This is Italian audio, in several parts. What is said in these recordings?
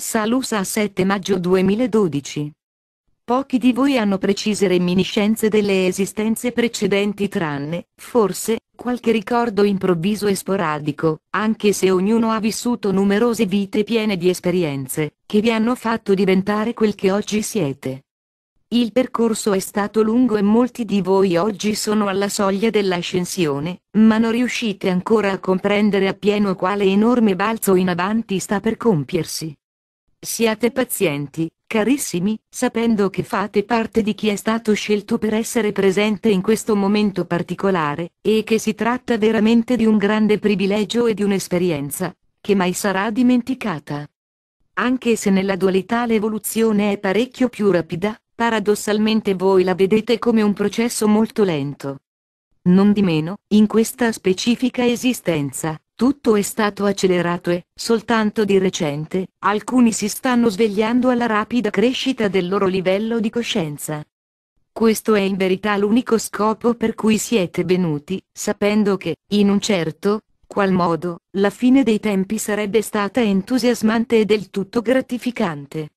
Salusa 7 maggio 2012. Pochi di voi hanno precise reminiscenze delle esistenze precedenti tranne, forse, qualche ricordo improvviso e sporadico, anche se ognuno ha vissuto numerose vite piene di esperienze, che vi hanno fatto diventare quel che oggi siete. Il percorso è stato lungo e molti di voi oggi sono alla soglia dell'ascensione, ma non riuscite ancora a comprendere appieno quale enorme balzo in avanti sta per compiersi. Siate pazienti, carissimi, sapendo che fate parte di chi è stato scelto per essere presente in questo momento particolare, e che si tratta veramente di un grande privilegio e di un'esperienza, che mai sarà dimenticata. Anche se nella dualità l'evoluzione è parecchio più rapida, paradossalmente voi la vedete come un processo molto lento. Non di meno, in questa specifica esistenza, tutto è stato accelerato e, soltanto di recente, alcuni si stanno svegliando alla rapida crescita del loro livello di coscienza. Questo è in verità l'unico scopo per cui siete venuti, sapendo che, in un certo, qual modo, la fine dei tempi sarebbe stata entusiasmante e del tutto gratificante.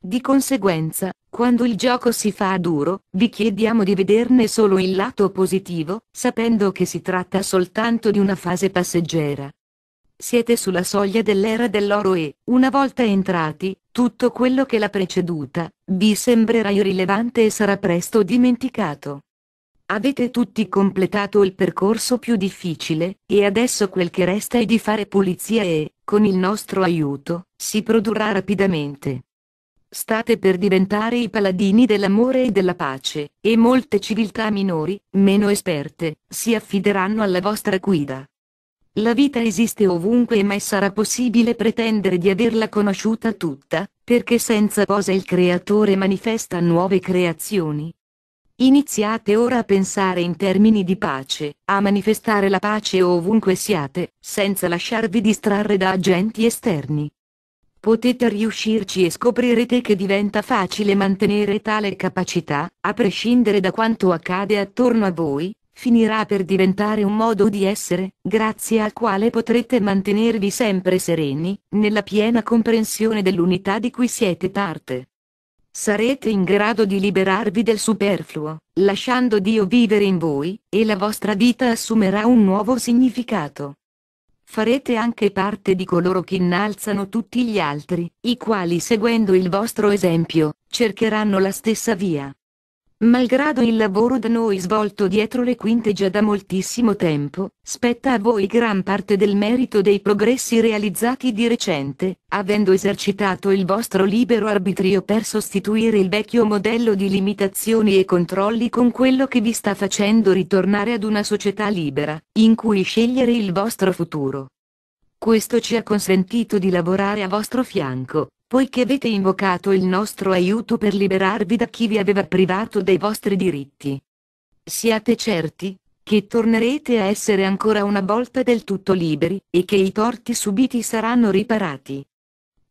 Di conseguenza, quando il gioco si fa duro, vi chiediamo di vederne solo il lato positivo, sapendo che si tratta soltanto di una fase passeggera. Siete sulla soglia dell'era dell'oro e, una volta entrati, tutto quello che l'ha preceduta, vi sembrerà irrilevante e sarà presto dimenticato. Avete tutti completato il percorso più difficile, e adesso quel che resta è di fare pulizia e, con il nostro aiuto, si produrrà rapidamente state per diventare i paladini dell'amore e della pace, e molte civiltà minori, meno esperte, si affideranno alla vostra guida. La vita esiste ovunque e mai sarà possibile pretendere di averla conosciuta tutta, perché senza posa il Creatore manifesta nuove creazioni. Iniziate ora a pensare in termini di pace, a manifestare la pace ovunque siate, senza lasciarvi distrarre da agenti esterni potete riuscirci e scoprirete che diventa facile mantenere tale capacità, a prescindere da quanto accade attorno a voi, finirà per diventare un modo di essere, grazie al quale potrete mantenervi sempre sereni, nella piena comprensione dell'unità di cui siete parte. Sarete in grado di liberarvi del superfluo, lasciando Dio vivere in voi, e la vostra vita assumerà un nuovo significato farete anche parte di coloro che innalzano tutti gli altri, i quali seguendo il vostro esempio, cercheranno la stessa via. Malgrado il lavoro da noi svolto dietro le quinte già da moltissimo tempo, spetta a voi gran parte del merito dei progressi realizzati di recente, avendo esercitato il vostro libero arbitrio per sostituire il vecchio modello di limitazioni e controlli con quello che vi sta facendo ritornare ad una società libera, in cui scegliere il vostro futuro. Questo ci ha consentito di lavorare a vostro fianco, poiché avete invocato il nostro aiuto per liberarvi da chi vi aveva privato dei vostri diritti. Siate certi, che tornerete a essere ancora una volta del tutto liberi, e che i torti subiti saranno riparati.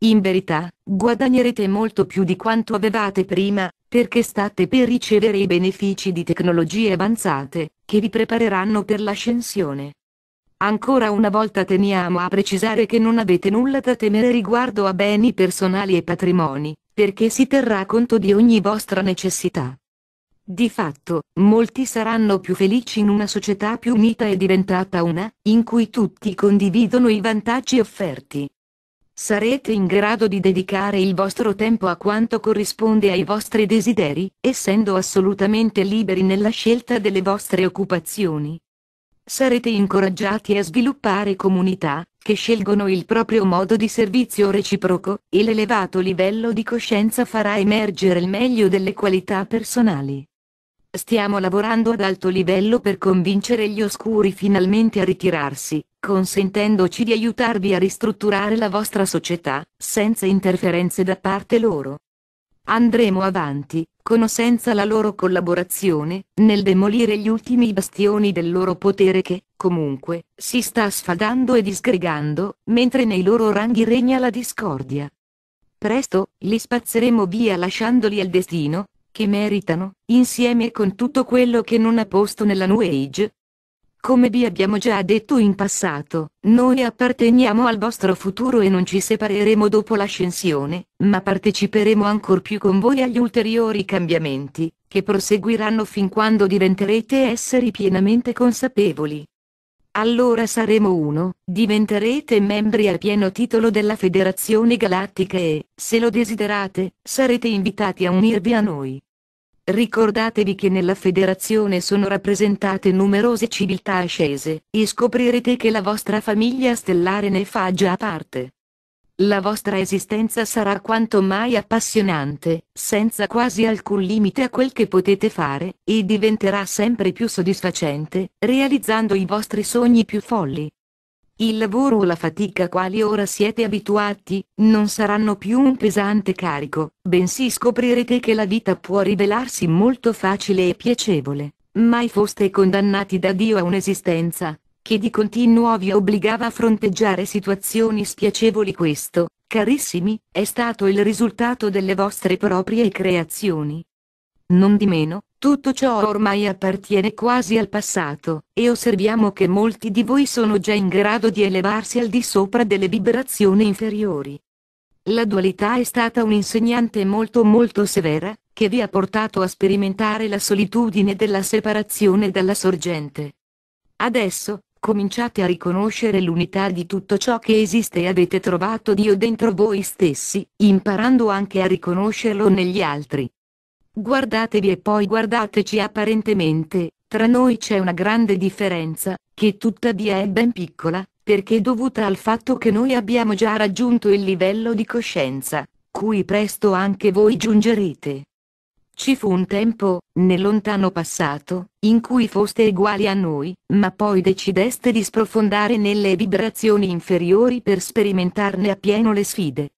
In verità, guadagnerete molto più di quanto avevate prima, perché state per ricevere i benefici di tecnologie avanzate, che vi prepareranno per l'ascensione. Ancora una volta teniamo a precisare che non avete nulla da temere riguardo a beni personali e patrimoni, perché si terrà conto di ogni vostra necessità. Di fatto, molti saranno più felici in una società più unita e diventata una, in cui tutti condividono i vantaggi offerti. Sarete in grado di dedicare il vostro tempo a quanto corrisponde ai vostri desideri, essendo assolutamente liberi nella scelta delle vostre occupazioni, sarete incoraggiati a sviluppare comunità, che scelgono il proprio modo di servizio reciproco, e l'elevato livello di coscienza farà emergere il meglio delle qualità personali. Stiamo lavorando ad alto livello per convincere gli oscuri finalmente a ritirarsi, consentendoci di aiutarvi a ristrutturare la vostra società, senza interferenze da parte loro. Andremo avanti, con o senza la loro collaborazione, nel demolire gli ultimi bastioni del loro potere che, comunque, si sta sfadando e disgregando, mentre nei loro ranghi regna la discordia. Presto, li spazzeremo via lasciandoli al destino, che meritano, insieme con tutto quello che non ha posto nella New Age, come vi abbiamo già detto in passato, noi apparteniamo al vostro futuro e non ci separeremo dopo l'ascensione, ma parteciperemo ancor più con voi agli ulteriori cambiamenti, che proseguiranno fin quando diventerete esseri pienamente consapevoli. Allora saremo uno, diventerete membri a pieno titolo della Federazione Galattica e, se lo desiderate, sarete invitati a unirvi a noi. Ricordatevi che nella federazione sono rappresentate numerose civiltà ascese, e scoprirete che la vostra famiglia stellare ne fa già parte. La vostra esistenza sarà quanto mai appassionante, senza quasi alcun limite a quel che potete fare, e diventerà sempre più soddisfacente, realizzando i vostri sogni più folli. Il lavoro o la fatica quali ora siete abituati, non saranno più un pesante carico, bensì scoprirete che la vita può rivelarsi molto facile e piacevole. Mai foste condannati da Dio a un'esistenza, che di continuo vi obbligava a fronteggiare situazioni spiacevoli questo, carissimi, è stato il risultato delle vostre proprie creazioni, non di meno, tutto ciò ormai appartiene quasi al passato, e osserviamo che molti di voi sono già in grado di elevarsi al di sopra delle vibrazioni inferiori. La dualità è stata un'insegnante molto molto severa, che vi ha portato a sperimentare la solitudine della separazione dalla sorgente. Adesso, cominciate a riconoscere l'unità di tutto ciò che esiste e avete trovato Dio dentro voi stessi, imparando anche a riconoscerlo negli altri. Guardatevi e poi guardateci apparentemente, tra noi c'è una grande differenza, che tuttavia è ben piccola, perché dovuta al fatto che noi abbiamo già raggiunto il livello di coscienza, cui presto anche voi giungerete. Ci fu un tempo, nel lontano passato, in cui foste uguali a noi, ma poi decideste di sprofondare nelle vibrazioni inferiori per sperimentarne a pieno le sfide.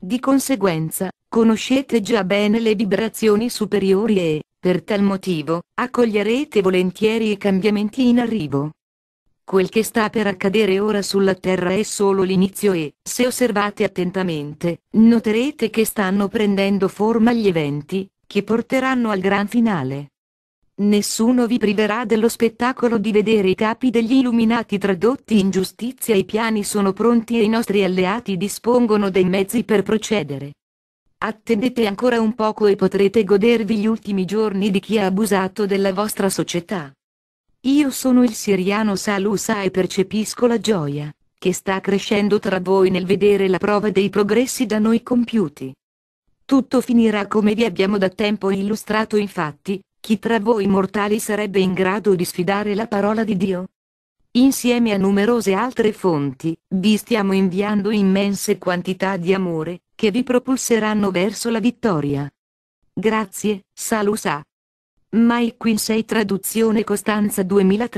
Di conseguenza, conoscete già bene le vibrazioni superiori e, per tal motivo, accoglierete volentieri i cambiamenti in arrivo. Quel che sta per accadere ora sulla Terra è solo l'inizio e, se osservate attentamente, noterete che stanno prendendo forma gli eventi, che porteranno al gran finale. Nessuno vi priverà dello spettacolo di vedere i capi degli illuminati tradotti in giustizia. I piani sono pronti e i nostri alleati dispongono dei mezzi per procedere. Attendete ancora un poco e potrete godervi gli ultimi giorni di chi ha abusato della vostra società. Io sono il siriano Salusa e percepisco la gioia, che sta crescendo tra voi nel vedere la prova dei progressi da noi compiuti. Tutto finirà come vi abbiamo da tempo illustrato infatti, chi tra voi mortali sarebbe in grado di sfidare la parola di Dio? Insieme a numerose altre fonti, vi stiamo inviando immense quantità di amore, che vi propulseranno verso la vittoria. Grazie, Salusa. Mike Quincy Traduzione Costanza 2003